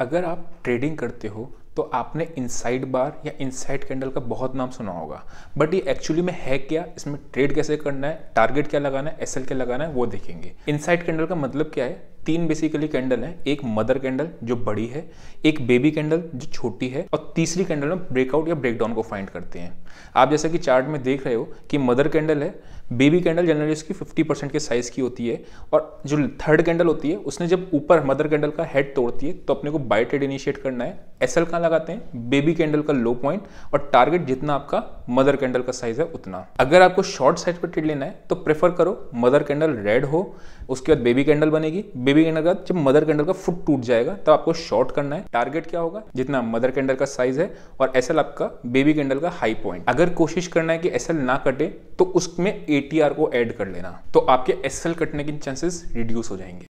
अगर आप ट्रेडिंग करते हो तो आपने इनसाइड बार या इनसाइड कैंडल का बहुत नाम सुना होगा बट ये एक्चुअली में है क्या इसमें ट्रेड कैसे करना है टारगेट क्या लगाना है एसएल क्या लगाना है वो देखेंगे इनसाइड कैंडल का मतलब क्या है तीन बेसिकली कैंडल है एक मदर कैंडल जो बड़ी है एक बेबी कैंडल जो छोटी है और तीसरी कैंडल में ब्रेकआउट या ब्रेकडाउन को फाइंड करते हैं आप जैसा कि चार्ट में देख रहे हो कि मदर कैंडल है बेबी कैंडल जनरली उसकी 50 परसेंट के साइज की होती है और जो थर्ड कैंडल होती है उसने जब ऊपर मदर कैंडल का हेड तोड़ती है तो अपने को बाई ट्रेड इनिशिएट करना है एस एल लगाते हैं बेबी कैंडल का लो पॉइंट और टारगेट जितना आपका मदर कैंडल का साइज है उतना अगर आपको शॉर्ट साइज पर ट्रेड लेना है तो प्रेफर करो मदर कैंडल रेड हो उसके बाद बेबी कैंडल बनेगी बेबी बेबी कैंडल का जब मदर कैंडल का फुट टूट जाएगा तब आपको शॉर्ट करना है टारगेट क्या होगा जितना मदर कैंडल का साइज है और एस आपका बेबी कैंडल का हाई पॉइंट अगर कोशिश करना है कि एस ना कटे तो उसमें ए को एड कर लेना तो आपके एस कटने के चांसेस रिड्यूस हो जाएंगे